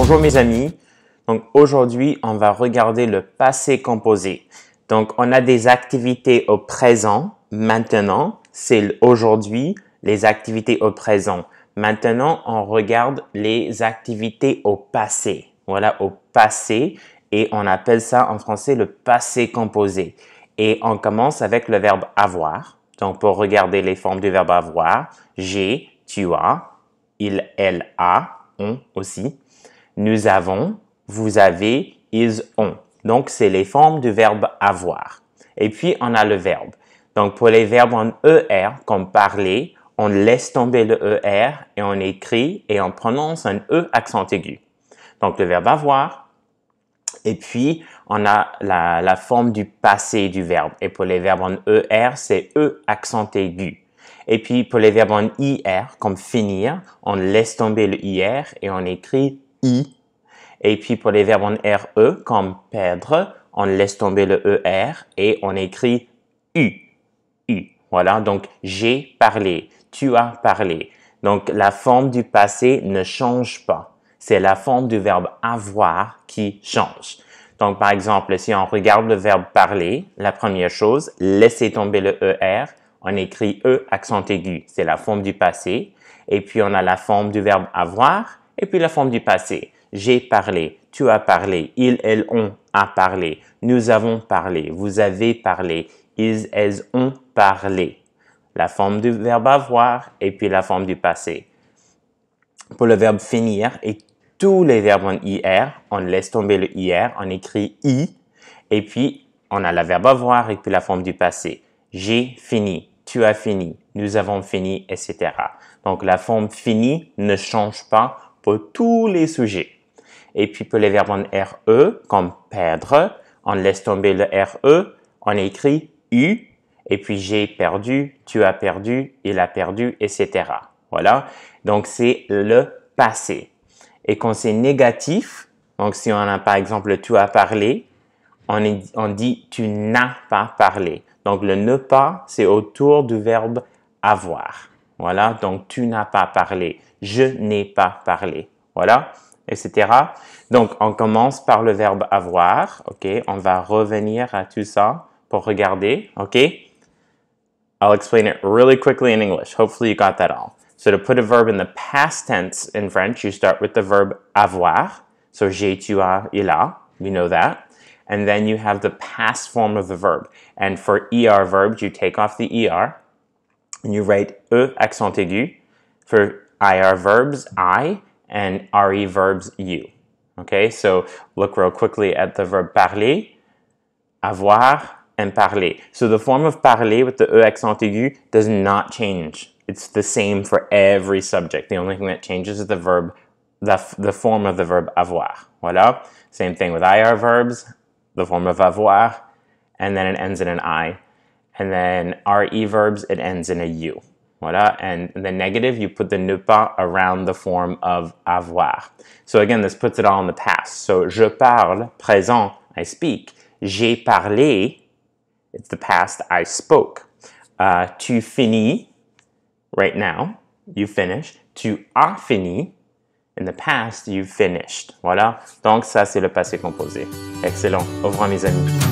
Bonjour mes amis. Donc aujourd'hui, on va regarder le passé composé. Donc on a des activités au présent, maintenant, c'est aujourd'hui, les activités au présent. Maintenant, on regarde les activités au passé. Voilà, au passé. Et on appelle ça en français le passé composé. Et on commence avec le verbe avoir. Donc, pour regarder les formes du verbe avoir, j'ai, tu as, il, elle a, on aussi. Nous avons, vous avez, ils ont. Donc, c'est les formes du verbe avoir. Et puis, on a le verbe. Donc, pour les verbes en ER, comme parler, on laisse tomber le ER et on écrit et on prononce un E accent aigu. Donc, le verbe avoir. Et puis, on a la, la forme du passé du verbe. Et pour les verbes en ER, c'est E accent aigu. Et puis, pour les verbes en IR, comme finir, on laisse tomber le IR et on écrit I et puis pour les verbes en RE, comme perdre, on laisse tomber le ER et on écrit U. U. Voilà, donc j'ai parlé, tu as parlé. Donc la forme du passé ne change pas. C'est la forme du verbe avoir qui change. Donc par exemple, si on regarde le verbe parler, la première chose, laisser tomber le ER, on écrit E accent aigu, c'est la forme du passé. Et puis on a la forme du verbe avoir et puis la forme du passé. J'ai parlé, tu as parlé, ils, elles ont à parlé, nous avons parlé, vous avez parlé, ils, elles ont parlé. La forme du verbe avoir et puis la forme du passé. Pour le verbe finir et tous les verbes en IR, on laisse tomber le IR, on écrit I et puis on a la verbe avoir et puis la forme du passé. J'ai fini, tu as fini, nous avons fini, etc. Donc la forme finie ne change pas pour tous les sujets. Et puis pour les verbes en RE, comme perdre, on laisse tomber le RE, on écrit U, et puis j'ai perdu, tu as perdu, il a perdu, etc. Voilà. Donc c'est le passé. Et quand c'est négatif, donc si on a par exemple tu as parlé, on dit tu n'as pas parlé. Donc le ne pas, c'est autour du verbe avoir. Voilà, donc tu n'as pas parlé, je n'ai pas parlé. Voilà etc. Donc, on commence par le verbe avoir, OK? On va revenir à tout ça pour regarder, OK? I'll explain it really quickly in English. Hopefully you got that all. So to put a verb in the past tense in French, you start with the verb avoir. So j'ai, tu as, il a. We know that. And then you have the past form of the verb. And for ER verbs, you take off the ER and you write E accent aigu. For IR verbs, I, and RE verbs you. Okay, so look real quickly at the verb parler, avoir, and parler. So the form of parler with the E accent aigu does not change. It's the same for every subject. The only thing that changes is the verb, the, the form of the verb avoir. Voilà. Same thing with IR verbs, the form of avoir, and then it ends in an I. And then RE verbs, it ends in a U. voilà, and the negative, you put the ne pas around the form of avoir. So again, this puts it all in the past. So je parle, présent, I speak. J'ai parlé, it's the past, I spoke. Euh, tu finis, right now, you finish. Tu as fini, in the past, you finished. Voilà, donc ça c'est le passé composé. Excellent. Au revoir mes amis.